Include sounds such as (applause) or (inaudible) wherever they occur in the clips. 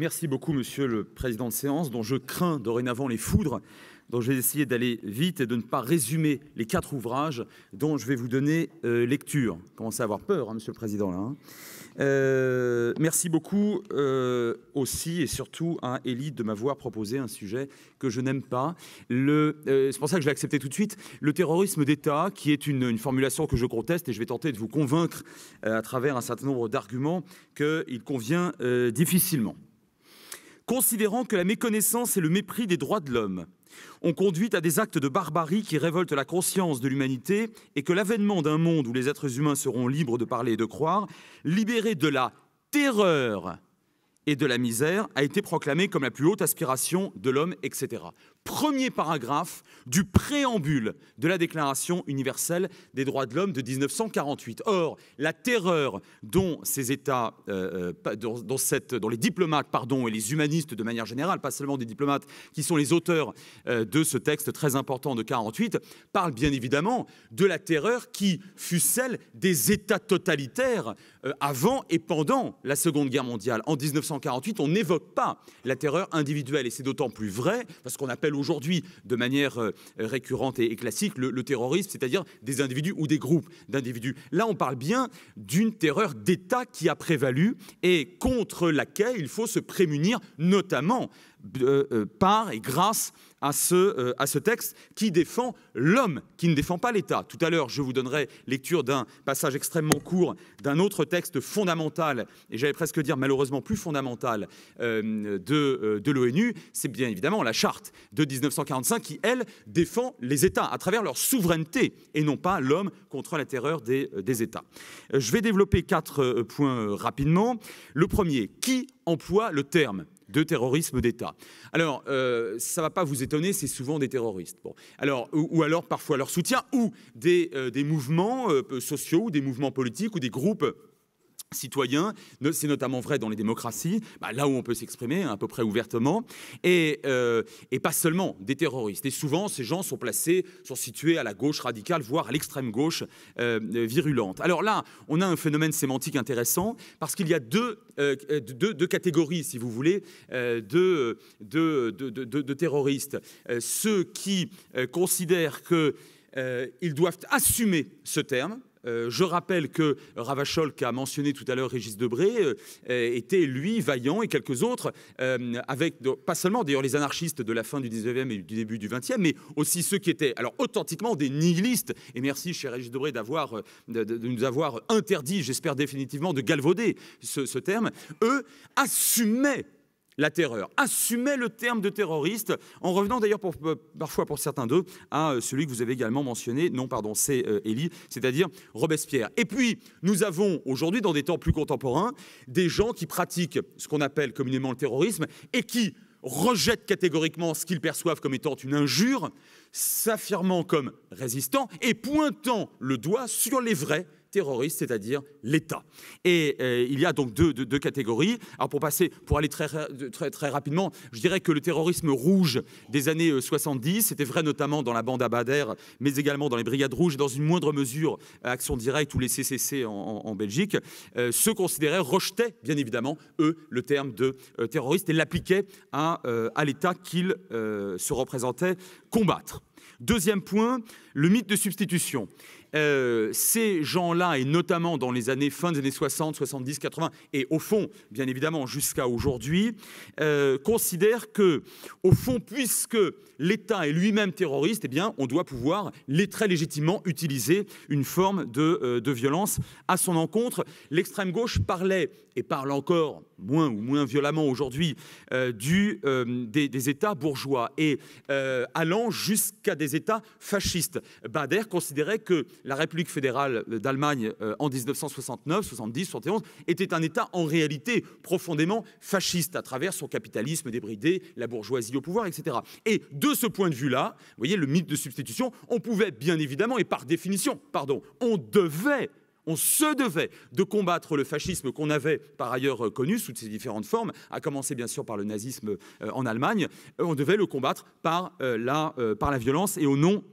Merci beaucoup, monsieur le président de séance, dont je crains dorénavant les foudres. dont je vais essayer d'aller vite et de ne pas résumer les quatre ouvrages dont je vais vous donner euh, lecture. commencez à avoir peur, hein, monsieur le président. Là, hein. euh, merci beaucoup euh, aussi et surtout à élite de m'avoir proposé un sujet que je n'aime pas. c'est pour ça que je l'ai accepté tout de suite. Le terrorisme d'État, qui est une, formulation que je conteste et je vais tenter de vous convaincre à travers un certain nombre d'arguments qu'il convient difficilement considérant que la méconnaissance et le mépris des droits de l'homme ont conduit à des actes de barbarie qui révoltent la conscience de l'humanité et que l'avènement d'un monde où les êtres humains seront libres de parler et de croire, libérés de la terreur et de la misère, a été proclamé comme la plus haute aspiration de l'homme, etc premier paragraphe du préambule de la Déclaration universelle des droits de l'homme de 1948. Or, la terreur dont ces États, euh, euh, les diplomates pardon, et les humanistes de manière générale, pas seulement des diplomates qui sont les auteurs euh, de ce texte très important de 1948, parle bien évidemment de la terreur qui fut celle des États totalitaires avant et pendant la Seconde Guerre mondiale. En 1948, on n'évoque pas la terreur individuelle et c'est d'autant plus vrai parce qu'on appelle aujourd'hui de manière euh, récurrente et, classique le terrorisme, c'est-à-dire des individus ou des groupes d'individus. Là, on parle bien d'une terreur d'État qui a prévalu et contre laquelle il faut se prémunir, notamment euh, euh, par et grâce à ce, euh, à ce texte qui défend l'homme, qui ne défend pas l'État. Tout à l'heure, je vous donnerai lecture d'un passage extrêmement court d'un autre texte fondamental, et j'allais presque dire malheureusement plus fondamental, de, de l'ONU. C'est bien évidemment la charte de 1945 qui, elle, défend les États à travers leur souveraineté et non pas l'homme contre la terreur des, des États. Je vais développer quatre points rapidement. Le premier, qui emploie le terme de terrorisme d'État. Alors, euh, ça ne va pas vous étonner, c'est souvent des terroristes. Alors, ou, alors parfois leur soutien, ou des, euh, mouvements euh, sociaux, ou des mouvements politiques, ou des groupes citoyens, c'est notamment vrai dans les démocraties, bah, là où on peut s'exprimer à peu près ouvertement, euh, et, pas seulement des terroristes. Et souvent, ces gens sont placés, sont situés à la gauche radicale, voire à l'extrême gauche euh, virulente. Alors là, on a un phénomène sémantique intéressant, parce qu'il y a deux, euh, catégories, si vous voulez, de, de, terroristes. ceux qui considèrent qu'ils doivent assumer ce terme, euh, je rappelle que Ravachol, qu'a mentionné tout à l'heure Régis Debré, euh, euh, était lui, Vaillant et quelques autres, avec pas seulement d'ailleurs les anarchistes de la fin du 19e et du début du 20e, mais aussi ceux qui étaient alors authentiquement des nihilistes. Et merci, cher Régis Debré, d'avoir, de, nous avoir interdit, j'espère définitivement, de galvauder ce terme. Eux assumaient la terreur. Assumez le terme de terroriste, en revenant d'ailleurs parfois pour certains d'eux à euh, celui que vous avez également mentionné, non pardon, c'est euh, Élie, c'est-à-dire Robespierre. Et puis, nous avons aujourd'hui, dans des temps plus contemporains, des gens qui pratiquent ce qu'on appelle communément le terrorisme et qui rejettent catégoriquement ce qu'ils perçoivent comme étant une injure, s'affirmant comme résistant et pointant le doigt sur les vrais terroriste, c'est-à-dire l'État. Et euh, il y a donc deux, catégories. Alors pour passer, pour aller très, très, rapidement, je dirais que le terrorisme rouge des années 70, euh, c'était vrai notamment dans la bande Abadère, mais également dans les Brigades Rouges et dans une moindre mesure Action Directe ou les CCC en, Belgique, euh, se considéraient, rejetaient bien évidemment, eux, le terme de terroriste et l'appliquaient à, à l'État qu'ils se représentaient combattre. Deuxième point, le mythe de substitution. Euh, ces gens-là, et notamment dans les années fin des années 60, 70, 80, et au fond, bien évidemment, jusqu'à aujourd'hui, euh, considèrent que, au fond, puisque l'État est lui-même terroriste, eh bien, on doit pouvoir, très légitimement, utiliser une forme euh, de violence à son encontre. L'extrême gauche parlait et parle encore moins ou moins violemment aujourd'hui euh, euh, des, États bourgeois et euh, allant jusqu'à des États fascistes. Bader considérait que la République fédérale d'Allemagne en 1969, 70, 71 était un État en réalité profondément fasciste à travers son capitalisme débridé, la bourgeoisie au pouvoir, etc. Et de ce point de vue-là, vous voyez, le mythe de substitution, on pouvait bien évidemment, et par définition, pardon, on devait on se devait de combattre le fascisme qu'on avait par ailleurs euh, connu sous ses différentes formes, à commencer bien sûr par le nazisme euh, en Allemagne, euh, on devait le combattre par, la, violence et au nom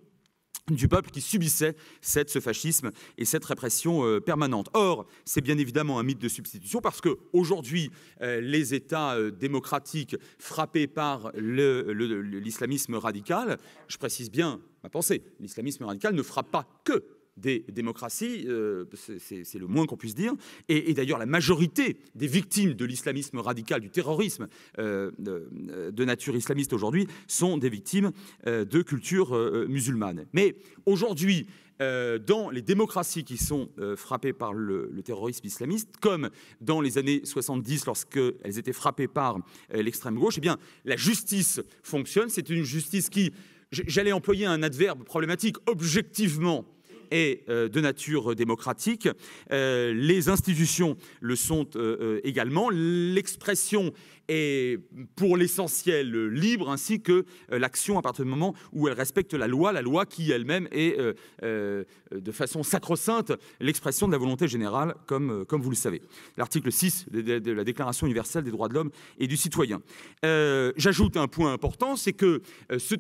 du peuple qui subissait ce fascisme et cette répression permanente. Or, c'est bien évidemment un mythe de substitution parce qu'aujourd'hui, les États démocratiques frappés par l'islamisme radical, je précise bien ma pensée, l'islamisme radical ne frappe pas que des démocraties, euh, c'est le moins qu'on puisse dire. Et, d'ailleurs, la majorité des victimes de l'islamisme radical, du terrorisme euh, euh, de, nature islamiste aujourd'hui, sont des victimes de culture musulmane. Mais aujourd'hui, dans les démocraties qui sont frappées par le, terrorisme islamiste, comme dans les années 70 lorsqu'elles étaient frappées par l'extrême gauche, eh bien, la justice fonctionne. C'est une justice qui, j'allais employer un adverbe problématique, objectivement est euh, de nature démocratique, euh, les institutions le sont euh, également, l'expression est pour l'essentiel euh, libre, ainsi que euh, l'action à partir du moment où elle respecte la loi, la loi qui elle-même est euh, de façon sacro-sainte l'expression de la volonté générale, comme, comme vous le savez. L'article 6 de, la Déclaration universelle des droits de l'homme et du citoyen. J'ajoute un point important, c'est que ce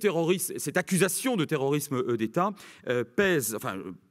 cette accusation de terrorisme d'État pèse,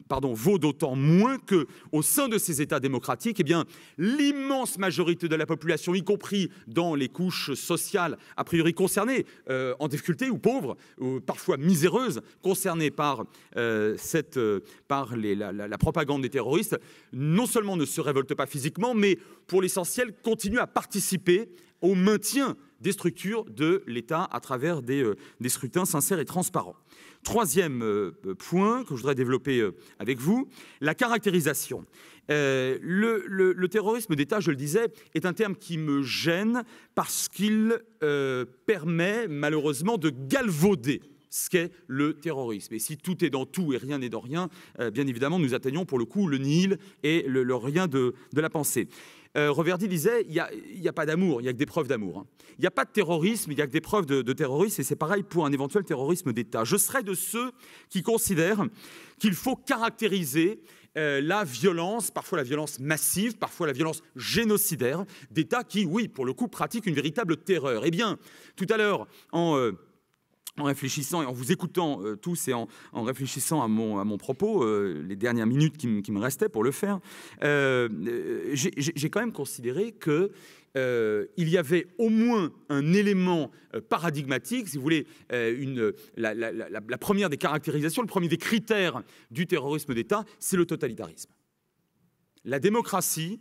pardon, vaut d'autant moins que, au sein de ces États démocratiques, eh bien, l'immense majorité de la population, y compris dans les couches sociales a priori concernées, euh, en difficulté ou pauvres, ou parfois miséreuses, concernées par, euh, cette, euh, par la, la, propagande des terroristes, non seulement ne se révolte pas physiquement, mais pour l'essentiel continue à participer au maintien des structures de l'État à travers des, euh, scrutins sincères et transparents. Troisième euh, point que je voudrais développer euh, avec vous, la caractérisation. Le, terrorisme d'État, je le disais, est un terme qui me gêne parce qu'il permet malheureusement de galvauder ce qu'est le terrorisme. Et si tout est dans tout et rien n'est dans rien, bien évidemment, nous atteignons pour le coup le nil et le, rien de la pensée roverdi euh, Reverdy disait il n'y a, a, pas d'amour, il n'y a que des preuves d'amour. Hein. Il n'y a pas de terrorisme, il n'y a que des preuves de, terrorisme, et c'est pareil pour un éventuel terrorisme d'État. Je serai de ceux qui considèrent qu'il faut caractériser euh, la violence, parfois la violence massive, parfois la violence génocidaire d'États qui, oui, pour le coup, pratiquent une véritable terreur. Eh bien, tout à l'heure, en. Euh, en réfléchissant et en vous écoutant euh, tous et en, réfléchissant à mon, propos, euh, les dernières minutes qui, me restaient pour le faire, euh, j'ai quand même considéré que il y avait au moins un élément paradigmatique, si vous voulez, la, la, première des caractérisations, le premier des critères du terrorisme d'État, c'est le totalitarisme. La démocratie,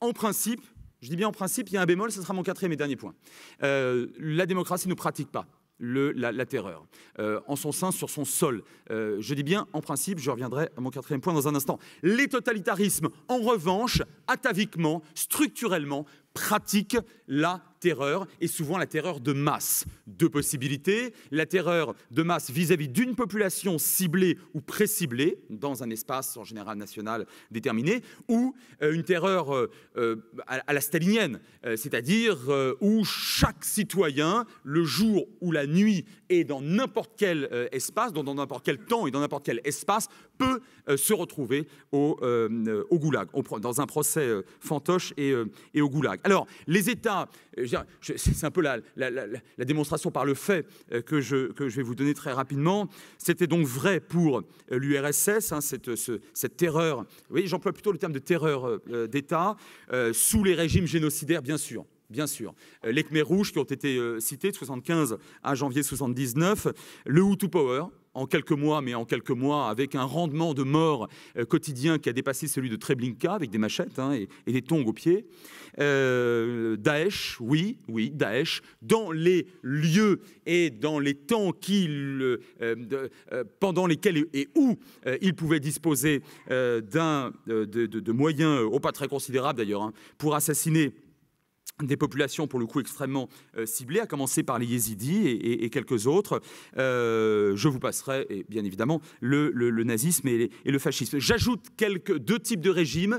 en principe, je dis bien en principe, il y a un bémol, ce sera mon quatrième et dernier point. la démocratie ne pratique pas la, terreur, euh, en son sein, sur son sol. Euh, je dis bien, en principe, je reviendrai à mon quatrième point dans un instant. Les totalitarismes, en revanche, ataviquement, structurellement, pratique la terreur, et souvent la terreur de masse. Deux possibilités, la terreur de masse vis-à-vis d'une population ciblée ou pré-ciblée, dans un espace en général national déterminé, ou euh, une terreur euh, euh, à la stalinienne, c'est-à-dire où chaque citoyen, le jour ou la nuit, et dans n'importe quel espace, dans n'importe quel temps et dans n'importe quel espace, peut se retrouver au, goulag, dans un procès fantoche et, et au goulag. Alors, les États, euh, c'est un peu la, démonstration par le fait euh, que je, vais vous donner très rapidement. C'était donc vrai pour euh, l'URSS, hein, cette, terreur, vous j'emploie plutôt le terme de terreur d'État, sous les régimes génocidaires, bien sûr bien sûr. Euh, les Khmers rouges qui ont été euh, cités de 75 à janvier 79, le Hutu Power, en quelques mois, mais en quelques mois, avec un rendement de mort euh, quotidien qui a dépassé celui de Treblinka, avec des machettes hein, et, des tongs aux pieds. Daesh, oui, oui, Daesh, dans les lieux et dans les temps pendant lesquels et où il pouvait disposer de, moyens, au oh, pas très considérables d'ailleurs, hein, pour assassiner des populations pour le coup extrêmement euh, ciblées, à commencer par les yézidis et, quelques autres. Euh, je vous passerai, et bien évidemment, le, nazisme et, le fascisme. J'ajoute quelques deux types de régimes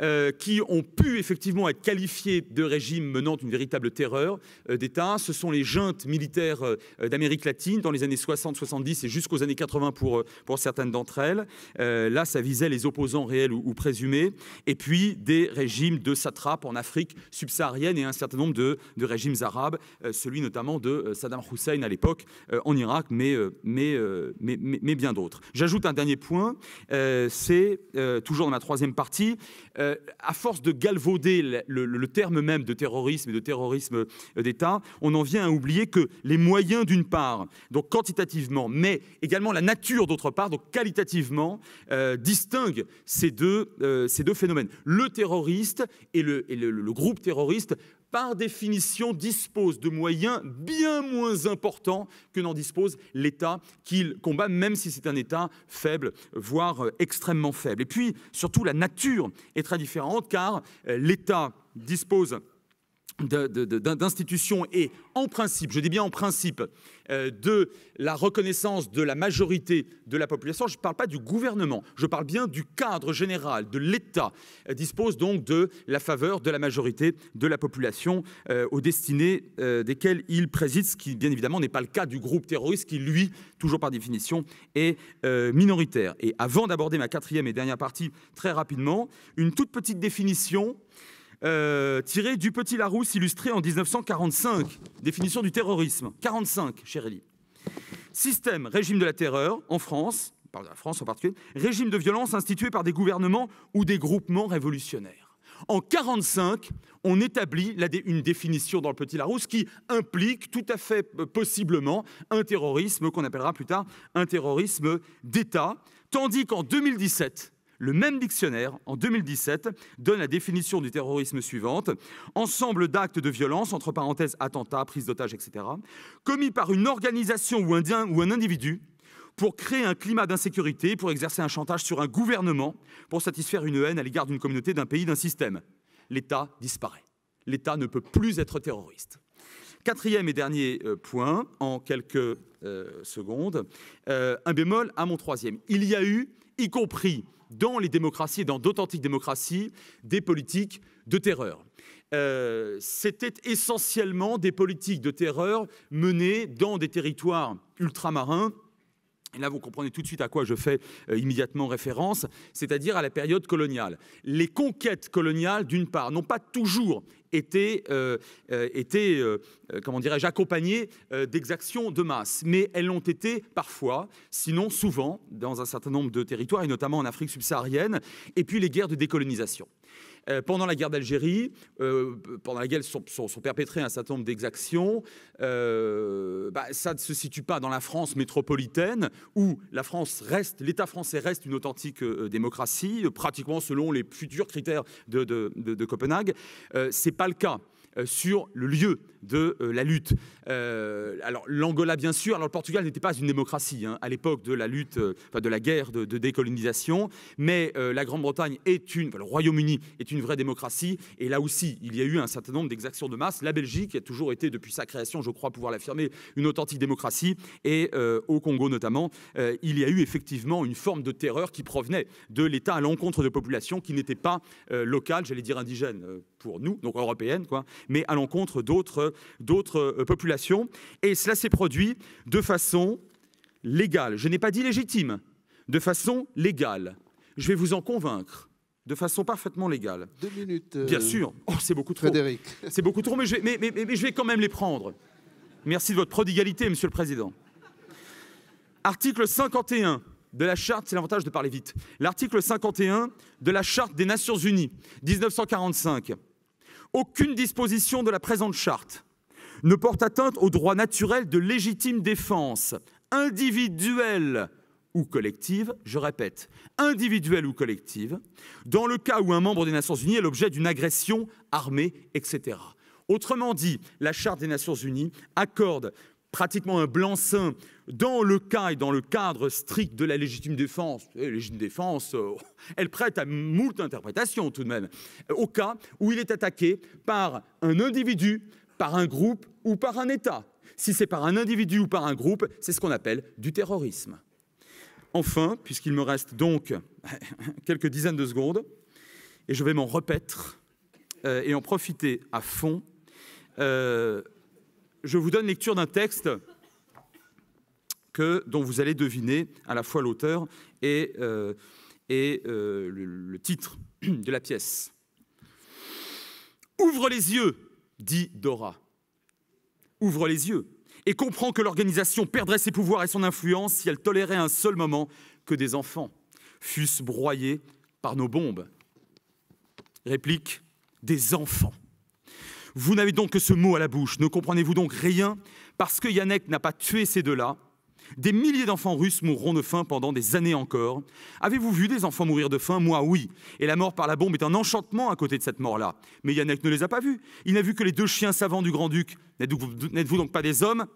euh, qui ont pu effectivement être qualifiés de régimes menant une véritable terreur euh, d'État. Ce sont les juntes militaires euh, d'Amérique latine dans les années 60, 70 et jusqu'aux années 80 pour, pour certaines d'entre elles. là, ça visait les opposants réels ou, présumés. Et puis des régimes de satrapes en Afrique subsaharienne et un certain nombre de, régimes arabes, celui notamment de Saddam Hussein à l'époque en Irak, mais, mais, mais, mais bien d'autres. J'ajoute un dernier point, c'est toujours dans la troisième partie. Euh, à force de galvauder le, terme même de terrorisme et de terrorisme euh, d'État, on en vient à oublier que les moyens d'une part, donc quantitativement, mais également la nature d'autre part, donc qualitativement, euh, distinguent ces deux, ces deux phénomènes. Le terroriste et le, et le groupe terroriste par définition, dispose de moyens bien moins importants que n'en dispose l'État qu'il combat, même si c'est un État faible, voire euh, extrêmement faible. Et puis, surtout, la nature est très différente, car euh, l'État dispose d'institutions et en principe, je dis bien en principe, euh, de la reconnaissance de la majorité de la population, je ne parle pas du gouvernement, je parle bien du cadre général, de l'État, euh, dispose donc de la faveur de la majorité de la population euh, aux destinées desquelles il préside, ce qui bien évidemment n'est pas le cas du groupe terroriste qui, lui, toujours par définition, est minoritaire. Et avant d'aborder ma quatrième et dernière partie, très rapidement, une toute petite définition euh, tiré du Petit Larousse illustré en 1945, définition du terrorisme. 45, cher Elie. Système, régime de la terreur en France, on parle de la France en particulier, régime de violence institué par des gouvernements ou des groupements révolutionnaires. En 1945, on établit une définition dans le Petit Larousse qui implique tout à fait euh, possiblement un terrorisme qu'on appellera plus tard un terrorisme d'État, tandis qu'en 2017, le même dictionnaire, en 2017, donne la définition du terrorisme suivante ensemble d'actes de violence, entre parenthèses attentats, prise d'otages, etc., commis par une organisation ou un, ou un individu pour créer un climat d'insécurité, pour exercer un chantage sur un gouvernement, pour satisfaire une haine à l'égard d'une communauté, d'un pays, d'un système. L'État disparaît. L'État ne peut plus être terroriste. Quatrième et dernier euh, point, en quelques euh, secondes, euh, un bémol à mon troisième. Il y a eu, y compris dans les démocraties dans d'authentiques démocraties des politiques de terreur. Euh, c'était essentiellement des politiques de terreur menées dans des territoires ultramarins et là, vous comprenez tout de suite à quoi je fais euh, immédiatement référence, c'est-à-dire à la période coloniale. Les conquêtes coloniales, d'une part, n'ont pas toujours été, euh, euh, été comment dirais-je, accompagnées d'exactions de masse, mais elles l'ont été parfois, sinon souvent, dans un certain nombre de territoires, et notamment en Afrique subsaharienne, et puis les guerres de décolonisation. Euh, pendant la guerre d'Algérie, euh, pendant laquelle sont, sont, sont, un certain nombre d'exactions, euh, bah, ça ne se situe pas dans la France métropolitaine, où la France reste, l'État français reste une authentique démocratie, pratiquement selon les futurs critères de, Copenhague. Ce n'est pas le cas. Euh, sur le lieu de euh, la lutte. Euh, alors l'Angola, bien sûr, alors le Portugal n'était pas une démocratie hein, à l'époque de la lutte, de la guerre de, décolonisation, mais la Grande-Bretagne est une, le Royaume-Uni est une vraie démocratie, et là aussi, il y a eu un certain nombre d'exactions de masse. La Belgique a toujours été, depuis sa création, je crois pouvoir l'affirmer, une authentique démocratie, et au Congo notamment, il y a eu effectivement une forme de terreur qui provenait de l'État à l'encontre de populations qui n'étaient pas locales, j'allais dire indigènes pour nous, donc européennes, quoi, mais à l'encontre d'autres, d'autres euh, populations. Et cela s'est produit de façon légale. Je n'ai pas dit légitime, de façon légale. Je vais vous en convaincre de façon parfaitement légale. Deux minutes. Euh, Bien sûr. Oh, c'est beaucoup trop. Frédéric. C'est beaucoup trop, mais je, vais, quand même les prendre. Merci de votre prodigalité, Monsieur le Président. Article 51 de la Charte, c'est l'avantage de parler vite. L'article 51 de la Charte des Nations Unies, 1945. Aucune disposition de la présente charte ne porte atteinte au droit naturel de légitime défense individuelle ou collective, je répète, individuelle ou collective, dans le cas où un membre des Nations Unies est l'objet d'une agression armée, etc. Autrement dit, la Charte des Nations Unies accorde pratiquement un blanc-seing dans le cas et dans le cadre strict de la légitime défense. La eh, légitime défense, euh, elle prête à moult interprétations tout de même, euh, au cas où il est attaqué par un individu, par un groupe ou par un État. Si c'est par un individu ou par un groupe, c'est ce qu'on appelle du terrorisme. Enfin, puisqu'il me reste donc (laughs) quelques dizaines de secondes, et je vais m'en repaître euh, et en profiter à fond, je vous donne lecture d'un texte que, dont vous allez deviner à la fois l'auteur et, euh, et euh, le, titre de la pièce. Ouvre les yeux, dit Dora. Ouvre les yeux et comprends que l'organisation perdrait ses pouvoirs et son influence si elle tolérait un seul moment que des enfants fussent broyés par nos bombes. Réplique des enfants. Vous n'avez donc que ce mot à la bouche, ne comprenez-vous donc rien Parce que Yannick n'a pas tué ces deux-là, des milliers d'enfants russes mourront de faim pendant des années encore. Avez-vous vu des enfants mourir de faim Moi, oui. Et la mort par la bombe est un enchantement à côté de cette mort-là. Mais Yannick ne les a pas vus. Il n'a vu que les deux chiens savants du Grand-Duc. N'êtes-vous donc pas des hommes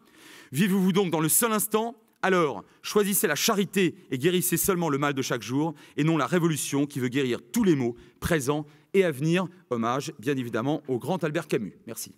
Vivez-vous donc dans le seul instant alors, choisissez la charité et guérissez seulement le mal de chaque jour, et non la révolution qui veut guérir tous les maux, présents et à venir. Hommage, bien évidemment, au grand Albert Camus. Merci.